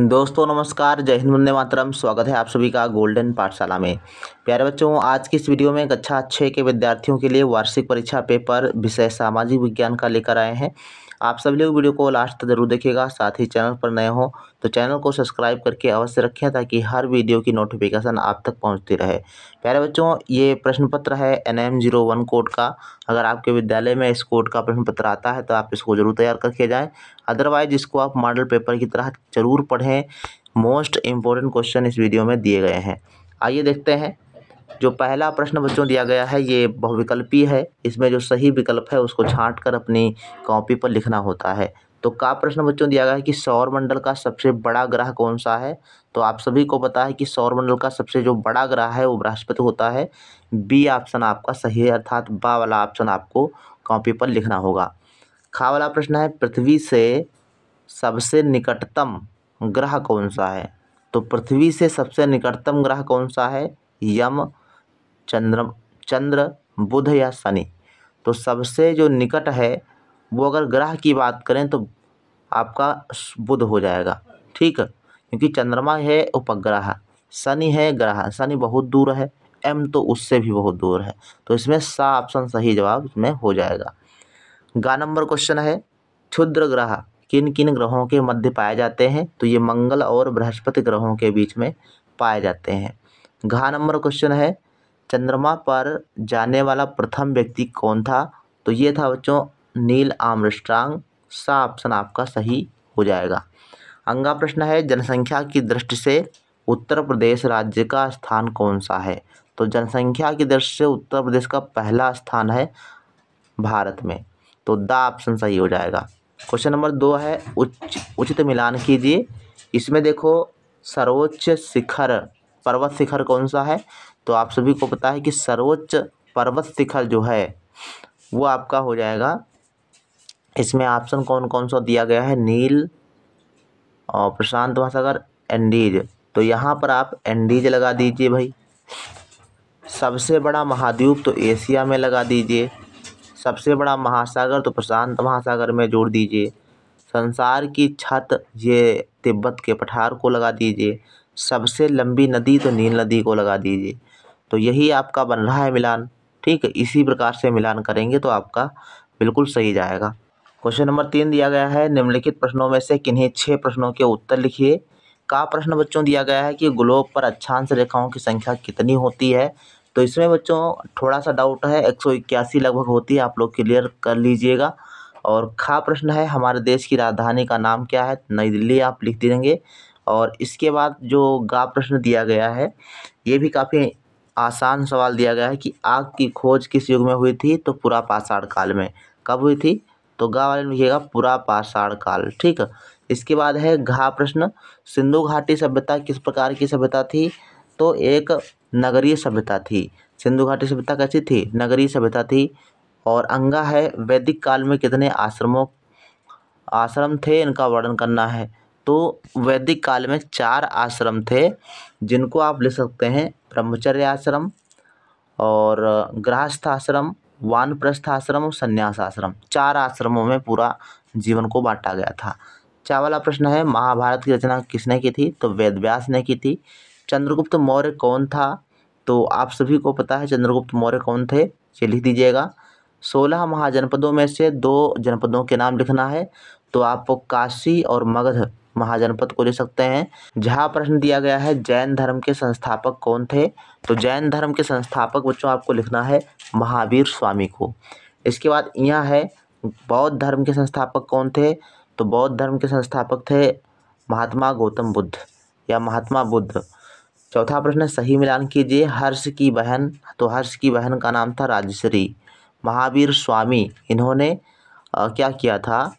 दोस्तों नमस्कार जय हिंद वंदे मातरम स्वागत है आप सभी का गोल्डन पाठशाला में प्यारे बच्चों आज की इस वीडियो में कक्षा अच्छा अच्छे के विद्यार्थियों के लिए वार्षिक परीक्षा पेपर विषय सामाजिक विज्ञान का लेकर आए हैं आप सभी लोग वीडियो को लास्ट तक जरूर देखिएगा साथ ही चैनल पर नए हो तो चैनल को सब्सक्राइब करके अवश्य रखें ताकि हर वीडियो की नोटिफिकेशन आप तक पहुंचती रहे प्यारे बच्चों ये प्रश्न पत्र है N M zero one code का अगर आपके विद्यालय में इस कोड का प्रश्न पत्र आता है तो आप इसको ज़रूर तैयार करके जाएँ अदरवाइज इसको आप मॉडल पेपर की तरह ज़रूर पढ़ें मोस्ट इम्पोर्टेंट क्वेश्चन इस वीडियो में दिए गए हैं आइए देखते हैं जो पहला प्रश्न बच्चों दिया गया है ये बहुविकल्पी है इसमें जो सही विकल्प है उसको छाँट कर अपनी कॉपी पर लिखना होता है तो का प्रश्न बच्चों दिया गया है कि सौर मंडल का सबसे बड़ा ग्रह कौन सा है तो आप सभी को पता है कि सौरमंडल का सबसे जो बड़ा ग्रह है वो बृहस्पति होता है बी ऑप्शन आपका सही है अर्थात बा वाला ऑप्शन आपको कॉपी पर लिखना होगा खा वाला प्रश्न है पृथ्वी से सबसे निकटतम ग्रह कौन सा है तो पृथ्वी से सबसे निकटतम ग्रह कौन सा है यम चंद्र चंद्र बुध या शनि तो सबसे जो निकट है वो अगर ग्रह की बात करें तो आपका बुध हो जाएगा ठीक क्योंकि चंद्रमा है उपग्रह शनि है ग्रह शनि बहुत दूर है एम तो उससे भी बहुत दूर है तो इसमें सा ऑप्शन सही जवाब इसमें हो जाएगा गा नंबर क्वेश्चन है क्षुद्र ग्रह किन किन ग्रहों के मध्य पाए जाते हैं तो ये मंगल और बृहस्पति ग्रहों के बीच में पाए जाते हैं घा नंबर क्वेश्चन है चंद्रमा पर जाने वाला प्रथम व्यक्ति कौन था तो ये था बच्चों नील आर्मस्ट्रांग सा ऑप्शन आपका सही हो जाएगा अंगा प्रश्न है जनसंख्या की दृष्टि से उत्तर प्रदेश राज्य का स्थान कौन सा है तो जनसंख्या की दृष्टि से उत्तर प्रदेश का पहला स्थान है भारत में तो द ऑप्शन सही हो जाएगा क्वेश्चन नंबर दो है उच्च उचित मिलान कीजिए इसमें देखो सर्वोच्च शिखर पर्वत शिखर कौन सा है तो आप सभी को पता है कि सर्वोच्च पर्वत शिखर जो है वो आपका हो जाएगा इसमें ऑप्शन कौन कौन सा दिया गया है नील और प्रशांत महासागर एंडीज तो यहाँ पर आप एंडीज लगा दीजिए भाई सबसे बड़ा महाद्वीप तो एशिया में लगा दीजिए सबसे बड़ा महासागर तो प्रशांत महासागर में जोड़ दीजिए संसार की छत ये तिब्बत के पठार को लगा दीजिए सबसे लंबी नदी तो नील नदी को लगा दीजिए तो यही आपका बन रहा है मिलान ठीक है इसी प्रकार से मिलान करेंगे तो आपका बिल्कुल सही जाएगा क्वेश्चन नंबर तीन दिया गया है निम्नलिखित प्रश्नों में से किन्हीं छः प्रश्नों के उत्तर लिखिए का प्रश्न बच्चों दिया गया है कि ग्लोब पर अच्छांश रेखाओं की संख्या कितनी होती है तो इसमें बच्चों थोड़ा सा डाउट है एक सौ इक्यासी लगभग होती है आप लोग क्लियर कर लीजिएगा और खा प्रश्न है हमारे देश की राजधानी का नाम क्या है नई दिल्ली आप लिख देंगे और इसके बाद जो गा प्रश्न दिया गया है ये भी काफ़ी आसान सवाल दिया गया है कि आग की खोज किस युग में हुई थी तो पुरापाषाण काल में कब हुई थी तो गा वाले में लिखिएगा पुरापाषाण काल ठीक इसके बाद है घा प्रश्न सिंधु घाटी सभ्यता किस प्रकार की सभ्यता थी तो एक नगरीय सभ्यता थी सिंधु घाटी सभ्यता कैसी थी नगरीय सभ्यता थी और अंगा है वैदिक काल में कितने आश्रमों आश्रम थे इनका वर्णन करना है तो वैदिक काल में चार आश्रम थे जिनको आप ले सकते हैं ब्रह्मचर्य आश्रम और गृहस्थ आश्रम वानप्रस्थ आश्रम और संन्यास आश्रम चार आश्रमों में पूरा जीवन को बांटा गया था चावला प्रश्न है महाभारत की रचना किसने की थी तो वेद व्यास ने की थी चंद्रगुप्त मौर्य कौन था तो आप सभी को पता है चंद्रगुप्त मौर्य कौन थे ये लिख दीजिएगा सोलह महाजनपदों में से दो जनपदों के नाम लिखना है तो आपको काशी और मगध महाजनपद को ले सकते हैं जहाँ प्रश्न दिया गया है जैन धर्म के संस्थापक कौन थे तो जैन धर्म के संस्थापक बच्चों आपको लिखना है महावीर स्वामी को इसके बाद यहाँ है बौद्ध धर्म के संस्थापक कौन थे तो बौद्ध धर्म के संस्थापक थे महात्मा गौतम बुद्ध या महात्मा बुद्ध चौथा प्रश्न सही मिलान कीजिए हर्ष की बहन तो हर्ष की बहन का नाम था राजश्री महावीर स्वामी इन्होंने आ, क्या किया था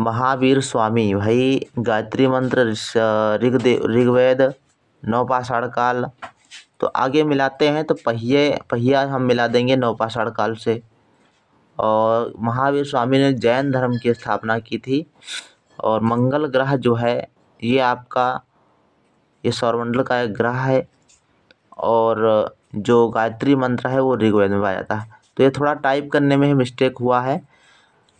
महावीर स्वामी भाई गायत्री मंत्र ऋग्दे ऋग्वेद नवपाषाण काल तो आगे मिलाते हैं तो पहिए पहिया हम मिला देंगे नवपाषाण काल से और महावीर स्वामी ने जैन धर्म की स्थापना की थी और मंगल ग्रह जो है ये आपका ये सौरमंडल का एक ग्रह है और जो गायत्री मंत्र है वो ऋग्वेद में पाया जाता है तो ये थोड़ा टाइप करने में ही मिस्टेक हुआ है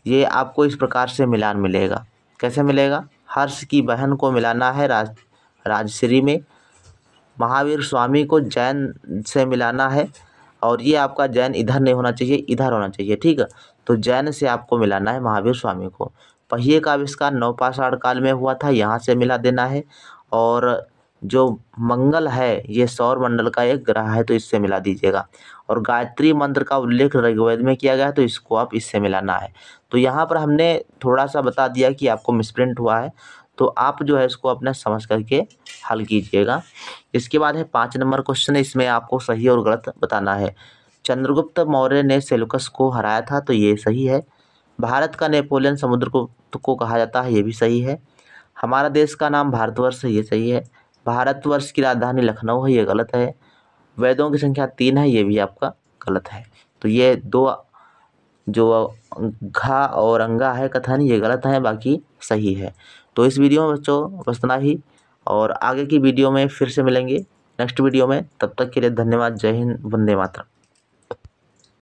ये आपको इस प्रकार से मिलान मिलेगा कैसे मिलेगा हर्ष की बहन को मिलाना है राज राजश्री में महावीर स्वामी को जैन से मिलाना है और ये आपका जैन इधर नहीं होना चाहिए इधर होना चाहिए ठीक है तो जैन से आपको मिलाना है महावीर स्वामी को पहिए का आविष्कार नवपाषाण काल में हुआ था यहाँ से मिला देना है और जो मंगल है ये सौर मंडल का एक ग्रह है तो इससे मिला दीजिएगा और गायत्री मंत्र का उल्लेख ऋग्वेद में किया गया है तो इसको आप इससे मिलाना है तो यहाँ पर हमने थोड़ा सा बता दिया कि आपको मिसप्रिंट हुआ है तो आप जो है इसको अपना समझ करके हल कीजिएगा इसके बाद है पाँच नंबर क्वेश्चन इसमें आपको सही और गलत बताना है चंद्रगुप्त मौर्य ने सेलुकस को हराया था तो ये सही है भारत का नेपोलियन समुद्रगुप्त को कहा जाता है ये भी सही है हमारा देश का नाम भारतवर्ष है ये सही है भारतवर्ष की राजधानी लखनऊ है ये गलत है वेदों की संख्या तीन है ये भी आपका गलत है तो ये दो जो घा और अंगा है कथन ये गलत है बाकी सही है तो इस वीडियो में बच्चों बसतना ही और आगे की वीडियो में फिर से मिलेंगे नेक्स्ट वीडियो में तब तक के लिए धन्यवाद जय हिंद वंदे मातरम